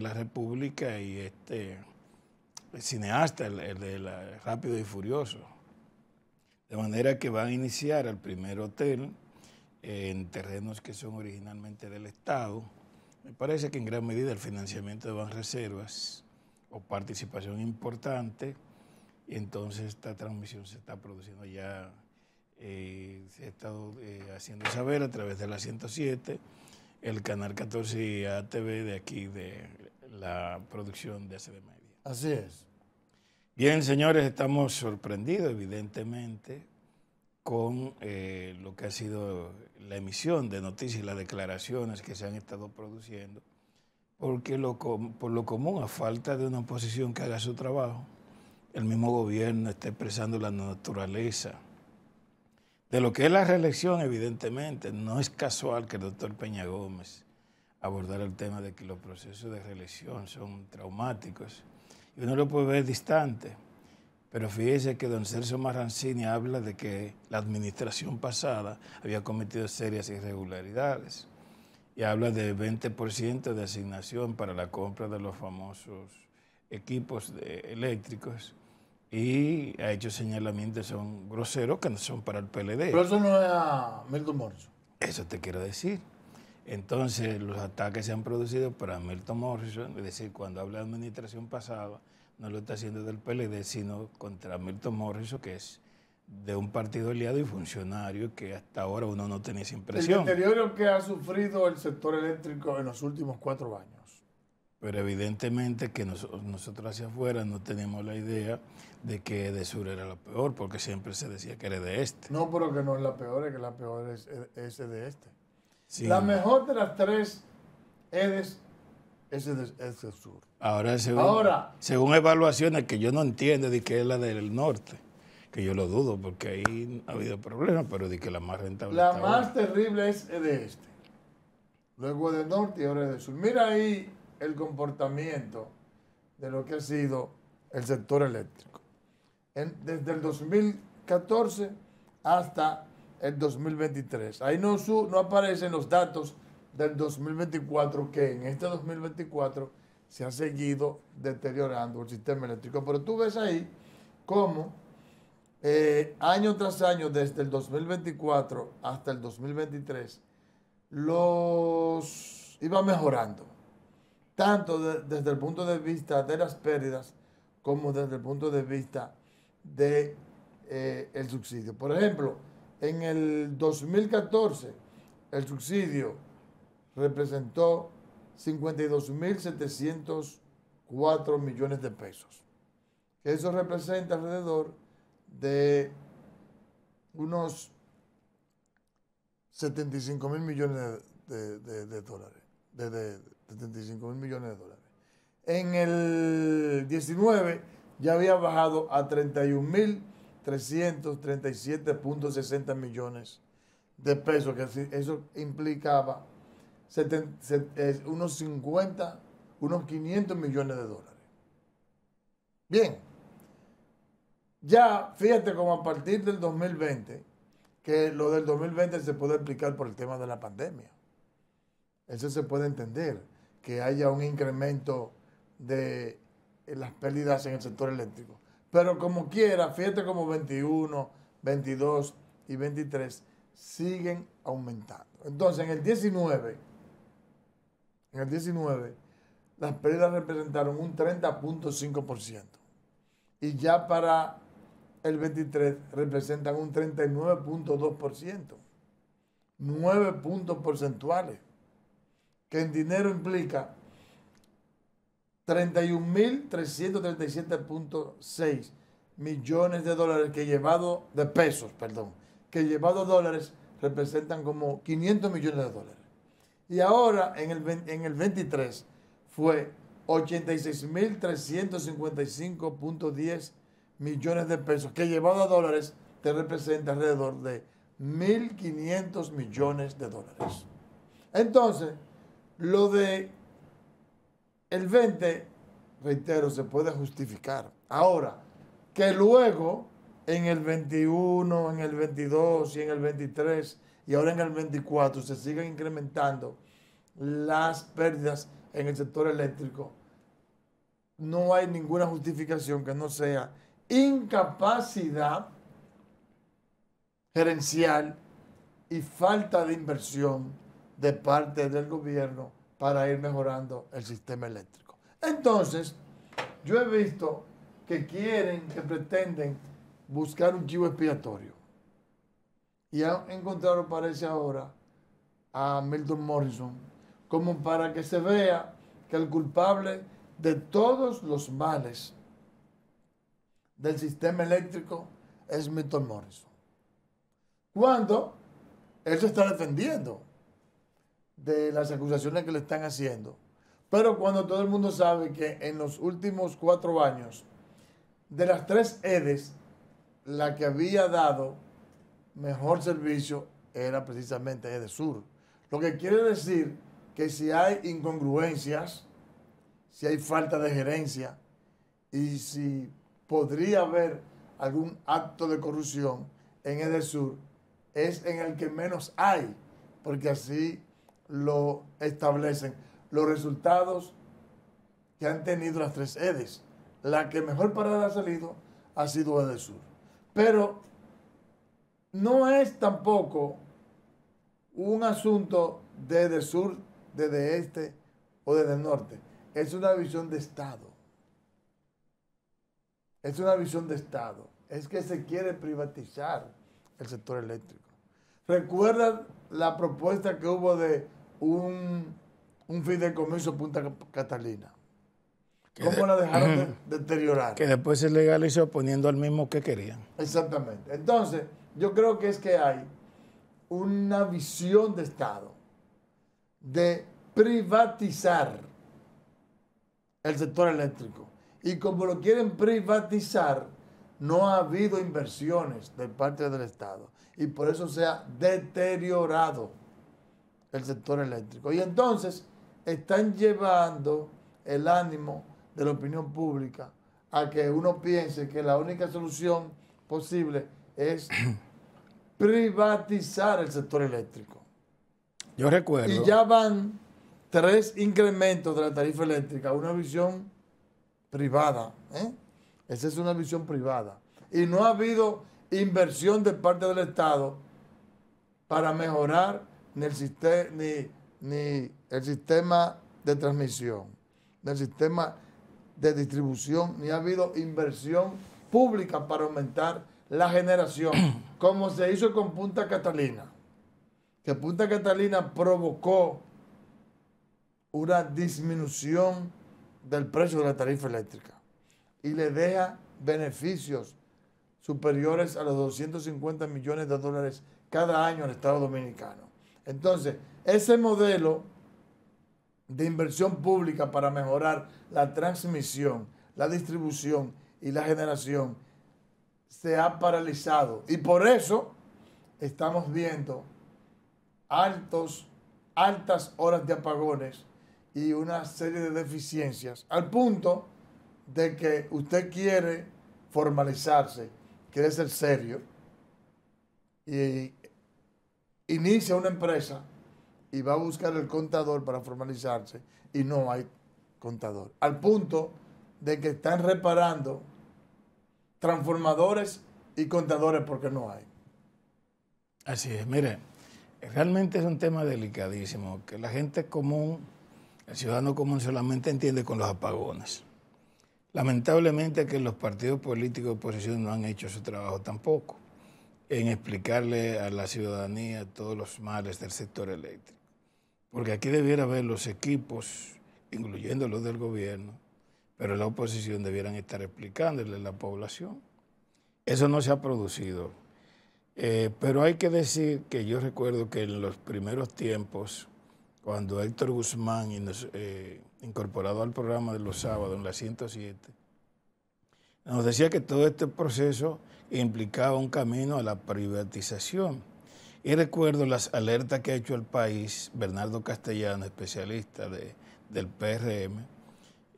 la República y este cineasta, el, de Rápido y Furioso. De manera que van a iniciar el primer hotel eh, en terrenos que son originalmente del Estado. Me parece que en gran medida el financiamiento de reservas o participación importante. Y entonces esta transmisión se está produciendo ya, eh, se ha estado eh, haciendo saber a través de la 107, el canal 14 y ATV de aquí, de la producción de de Media. Así es. Bien, señores, estamos sorprendidos, evidentemente, con eh, lo que ha sido la emisión de noticias y las declaraciones que se han estado produciendo, porque lo por lo común, a falta de una oposición que haga su trabajo, el mismo gobierno está expresando la naturaleza de lo que es la reelección, evidentemente. No es casual que el doctor Peña Gómez abordar el tema de que los procesos de reelección son traumáticos. Y uno lo puede ver distante, pero fíjese que don Celso Marrancini habla de que la administración pasada había cometido serias irregularidades y habla de 20% de asignación para la compra de los famosos equipos eléctricos y ha hecho señalamientos son groseros que no son para el PLD. Pero eso no era Milton Morso. Eso te quiero decir. Entonces, los ataques se han producido para Milton Morrison, es decir, cuando habla de administración pasada, no lo está haciendo del PLD, sino contra Milton Morrison, que es de un partido aliado y funcionario que hasta ahora uno no tenía esa impresión. El interior que ha sufrido el sector eléctrico en los últimos cuatro años. Pero evidentemente que nosotros hacia afuera no tenemos la idea de que de sur era la peor, porque siempre se decía que era de este. No, pero que no es la peor, es que la peor es, es de este. La mejor de las tres es, es, el sur. Ahora según, según evaluaciones que yo no entiendo de que es la del norte, que yo lo dudo porque ahí ha habido problemas, pero de que la más rentable. La más terrible es de este. Luego del norte y ahora de sur. Mira ahí el comportamiento de lo que ha sido el sector eléctrico. desde el 2014 hasta el 2023. Ahí no, no aparecen los datos del 2024, que en este 2024 se ha seguido deteriorando el sistema eléctrico. Pero tú ves ahí cómo eh, año tras año, desde el 2024 hasta el 2023, los iba mejorando, tanto desde el punto de vista de las pérdidas como desde el punto de vista del de, eh, el subsidio. Por ejemplo, en el 2014, el subsidio representó 52.704 millones de pesos. Eso representa alrededor de unos 75 mil millones de, dólares. De, 75 mil millones de dólares. En el 19 ya había bajado a 31 mil 337.60 millones de pesos, que eso implicaba unos 50, unos 500 millones de dólares. Bien, ya fíjate como a partir del 2020, que lo del 2020 se puede explicar por el tema de la pandemia. Eso se puede entender, que haya un incremento de eh, las pérdidas en el sector eléctrico. Pero como quiera, fíjate como 21, 22 y 23 siguen aumentando. Entonces, en el 19, en el 19, las pérdidas representaron un 30.5%. Y ya para el 23 representan un 39.2%. Nueve puntos porcentuales. Que en dinero implica 31.337.6 millones de dólares que llevado de pesos, perdón, que llevado a dólares representan como 500 millones de dólares. Y ahora en el, en el 23 fue 86.355.10 millones de pesos, que llevado a dólares te representa alrededor de 1.500 millones de dólares. Entonces, lo de el 20, reitero, se puede justificar. Ahora, que luego en el 21, en el 22 y en el 23 y ahora en el 24 se sigan incrementando las pérdidas en el sector eléctrico, no hay ninguna justificación que no sea incapacidad gerencial y falta de inversión de parte del gobierno para ir mejorando el sistema eléctrico. Entonces, yo he visto que quieren, que pretenden buscar un chivo expiatorio. Y han encontrado, parece ahora, a Milton Morrison como para que se vea que el culpable de todos los males del sistema eléctrico es Milton Morrison. Cuando él se está defendiendo de las acusaciones que le están haciendo. Pero cuando todo el mundo sabe que en los últimos cuatro años, de las tres EDES, la que había dado mejor servicio era precisamente EDESUR. Lo que quiere decir que si hay incongruencias, si hay falta de gerencia y si podría haber algún acto de corrupción en EDESUR, es en el que menos hay, porque así lo establecen los resultados que han tenido las tres sedes. La que mejor parada ha salido ha sido la del sur. Pero no es tampoco un asunto de el sur, desde este o de del norte. Es una visión de Estado. Es una visión de Estado. Es que se quiere privatizar el sector eléctrico. Recuerda la propuesta que hubo de un, un fideicomiso Punta Catalina. ¿Cómo la dejaron deteriorar? Que después se legalizó poniendo al mismo que querían. Exactamente. Entonces, yo creo que es que hay una visión de Estado de privatizar el sector eléctrico. Y como lo quieren privatizar, no ha habido inversiones de parte del Estado. Y por eso se ha deteriorado el sector eléctrico. Y entonces están llevando el ánimo de la opinión pública a que uno piense que la única solución posible es privatizar el sector eléctrico. Yo recuerdo. Y ya van tres incrementos de la tarifa eléctrica, una visión privada. ¿eh? Esa es una visión privada. Y no ha habido inversión de parte del Estado para mejorar ni el, sistema, de transmisión, ni el sistema de distribución, ni ha habido inversión pública para aumentar la generación, como se hizo con Punta Catalina, que Punta Catalina provocó una disminución del precio de la tarifa eléctrica y le deja beneficios superiores a los 250 millones de dólares cada año al Estado Dominicano. Entonces, ese modelo de inversión pública para mejorar la transmisión, la distribución y la generación se ha paralizado. Y por eso estamos viendo altos, altas horas de apagones y una serie de deficiencias, al punto de que usted quiere formalizarse, quiere ser serio y inicia una empresa y va a buscar el contador para formalizarse y no hay contador. Al punto de que están reparando transformadores y contadores porque no hay. Así es, mire, realmente es un tema delicadísimo que la gente común, el ciudadano común solamente entiende con los apagones. Lamentablemente que los partidos políticos de oposición no han hecho su trabajo tampoco en explicarle a la ciudadanía todos los males del sector eléctrico. Porque aquí debiera haber los equipos, incluyendo los del gobierno, pero la oposición debieran estar explicándole a la población. Eso no se ha producido. Eh, pero hay que decir que yo recuerdo que en los primeros tiempos, cuando Héctor Guzmán, eh, incorporado al programa de los sábados en la 107, nos decía que todo este proceso implicaba un camino a la privatización. Y recuerdo las alertas que ha hecho el país Bernardo Castellano, especialista del PRM.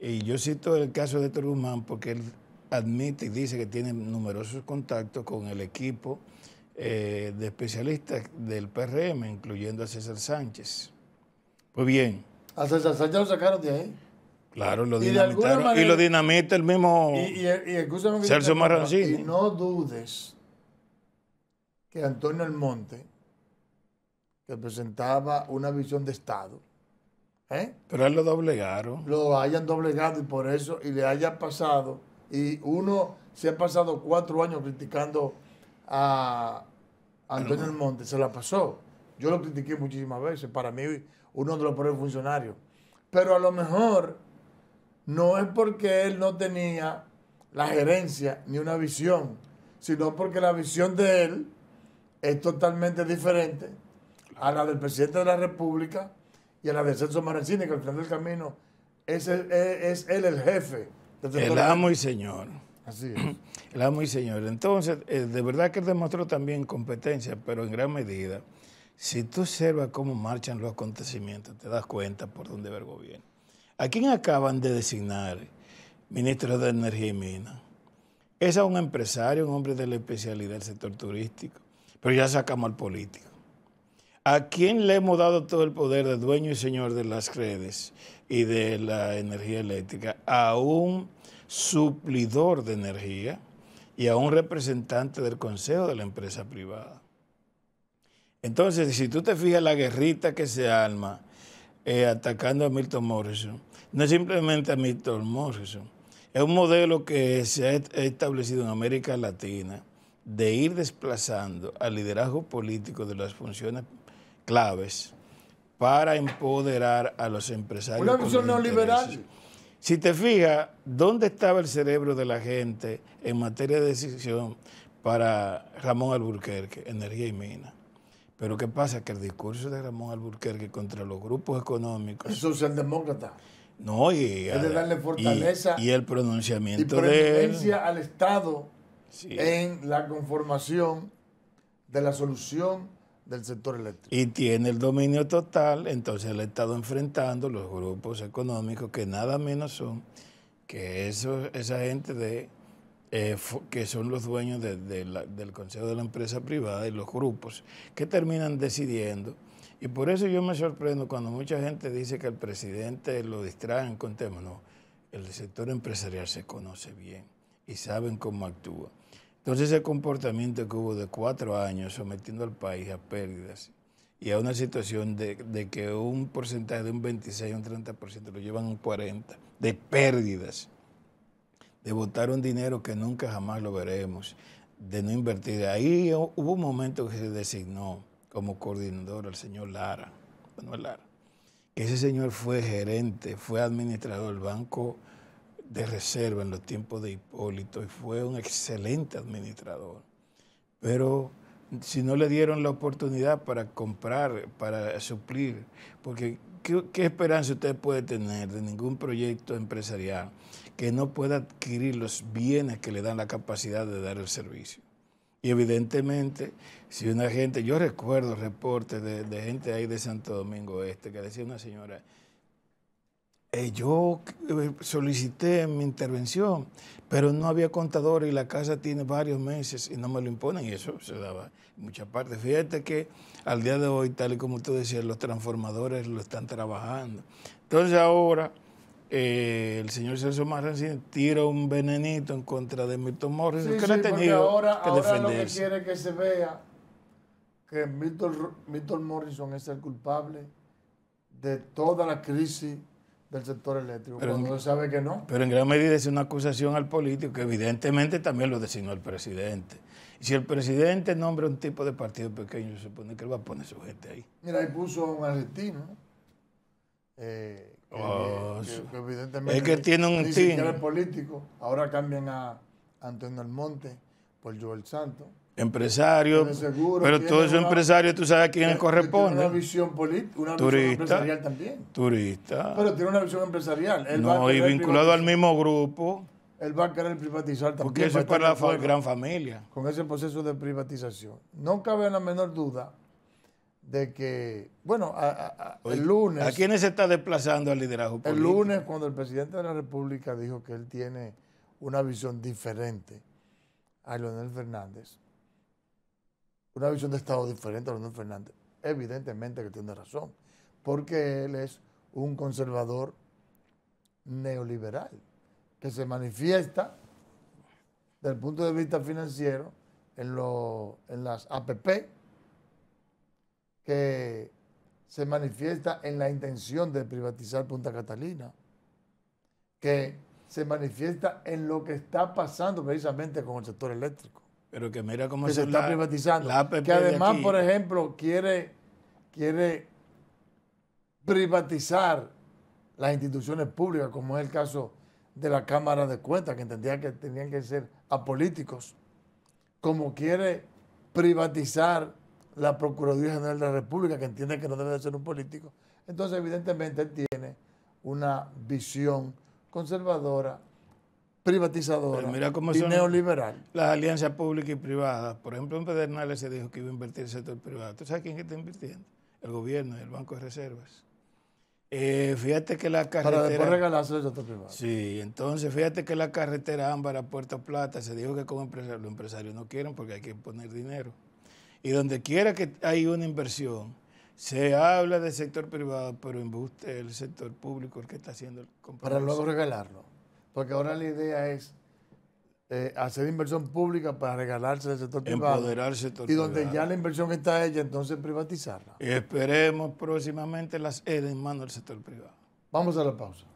Y yo cito el caso de Guzmán porque él admite y dice que tiene numerosos contactos con el equipo eh, de especialistas del PRM, incluyendo a César Sánchez. Pues bien. A César Sánchez lo sacaron de ahí. Claro, lo y y lo dinamita el mismo y, y, Y no dudes que Antonio Monte, que presentaba una visión de Estado, ¿eh? pero él lo doblegaron. Lo hayan doblegado y por eso, y le haya pasado, y uno se ha pasado cuatro años criticando a Antonio Monte, se la pasó. Yo lo critiqué muchísimas veces, para mí uno de los peores funcionarios. Pero a lo mejor no es porque él no tenía la gerencia ni una visión, sino porque la visión de él es totalmente diferente a la del presidente de la República y a la de Celso Marencini, que al final del camino es, es, él el jefe. el amo y señor. Así es. El amo y señor. Entonces, eh, de verdad que demostró también competencia, pero en gran medida, si tú observas cómo marchan los acontecimientos, te das cuenta por dónde ver el gobierno. ¿A quién acaban de designar ministro de Energía y Minas? Es a un empresario, un hombre de la especialidad del sector turístico, pero ya sacamos al político. ¿A quién le hemos dado todo el poder de dueño y señor de las redes y de la energía eléctrica? A un suplidor de energía y a un representante del Consejo de la Empresa Privada. Entonces, si tú te fijas la guerrita que se arma eh, atacando a Milton Morrison. No simplemente a Milton Morrison, es un modelo que se ha establecido en América Latina de ir desplazando al liderazgo político de las funciones claves para empoderar a los empresarios. Una visión neoliberal. Si te fijas, ¿dónde estaba el cerebro de la gente en materia de decisión para Ramón Alburquerque, energía y Minas? Pero ¿qué pasa? Que el discurso de Ramón Alburquerque contra los grupos económicos... Es socialdemócrata. No, y, es de darle fortaleza y, el pronunciamiento y de al Estado en la conformación de la solución del sector eléctrico. Y tiene el dominio total, entonces el Estado enfrentando los grupos económicos que nada menos son que esa gente de eh, que son los dueños del Consejo de la Empresa Privada y los grupos, que terminan decidiendo. Y por eso yo me sorprendo cuando mucha gente dice que el presidente lo distraen con temas. No, el sector empresarial se conoce bien y saben cómo actúa. Entonces ese comportamiento que hubo de cuatro años sometiendo al país a pérdidas y a una situación de, de que un porcentaje de un 26 un 30% lo llevan un 40% de pérdidas de botar un dinero que nunca jamás lo veremos, de no invertir. Ahí hubo un momento que se designó como coordinador al señor Lara, Manuel Lara, ese señor fue gerente, fue administrador del Banco de Reserva en los tiempos de Hipólito y fue un excelente administrador. Pero si no le dieron la oportunidad para comprar, para suplir, porque ¿qué, qué esperanza usted puede tener de ningún proyecto empresarial que no pueda adquirir los bienes que le dan la capacidad de dar el servicio. Y evidentemente, si una gente, yo recuerdo reportes de, gente ahí de Santo Domingo Este, que decía una señora, eh, yo eh, solicité mi intervención, pero no había contador y la casa tiene varios meses y no me lo imponen, y eso se daba en muchas partes. Fíjate que al día de hoy, tal y como tú decías, los transformadores lo están trabajando. Entonces ahora eh, el señor Celso más tira un venenito en contra de Milton Morrison, Sí, que sí, tenido ahora, ahora lo que quiere que se vea que Milton, Morrison es el culpable de toda la crisis del sector eléctrico, pero no sabe que no. Pero en gran medida es una acusación al político que evidentemente también lo designó el presidente. Y si el presidente nombra un tipo de partido pequeño, se supone que él va a poner su gente ahí. Mira, ahí puso un argentino eh, es que tiene un estilo político. Ahora cambian a Antonio Almonte por Joel Santos. Empresario, pero todo eso empresario tú sabes a quién corresponde. una visión turista, empresarial también. Turista. Pero tiene una visión empresarial. no, y vinculado al mismo grupo. Él va a querer privatizar también. Porque eso es para la gran familia. Con ese proceso de privatización. No cabe la menor duda de que, bueno, el lunes... ¿A quiénes se está desplazando al liderazgo político? El lunes, cuando el presidente de la República dijo que él tiene una visión diferente a Leonel Fernández, una visión de Estado diferente a Leonel Fernández, evidentemente que tiene razón, porque él es un conservador neoliberal, que se manifiesta desde el punto de vista financiero en, en las APP, que se manifiesta en la intención de privatizar Punta Catalina, que se manifiesta en lo que está pasando precisamente con el sector eléctrico. Pero que mira cómo se, está privatizando. que además, por ejemplo, quiere, quiere privatizar las instituciones públicas, como es el caso de la Cámara de Cuentas, que entendía que tenían que ser apolíticos, como quiere privatizar la Procuraduría General de la República, que entiende que no debe de ser un político. Entonces, evidentemente, tiene una visión conservadora, privatizadora y neoliberal. Las alianzas públicas y privadas. Por ejemplo, en Pedernales se dijo que iba a invertir el sector privado. ¿Tú sabes quién está invirtiendo? El gobierno, y el Banco de Reservas. Eh, fíjate que la carretera. Para después regalarse el sector privado. Sí, entonces fíjate que la carretera ámbar a Puerto Plata se dijo que como empresario, los empresarios no quieren porque hay que poner dinero. Y donde quiera que hay una inversión, se habla del sector privado, pero embuste el sector público el que está haciendo el compromiso. Para luego regalarlo. Porque ahora la idea es eh, hacer inversión pública para regalarse al sector privado. Empoderar el sector Y donde ya la inversión está ella entonces privatizarla. Y esperemos próximamente las EDE eh, en mano del sector privado. Vamos a la pausa.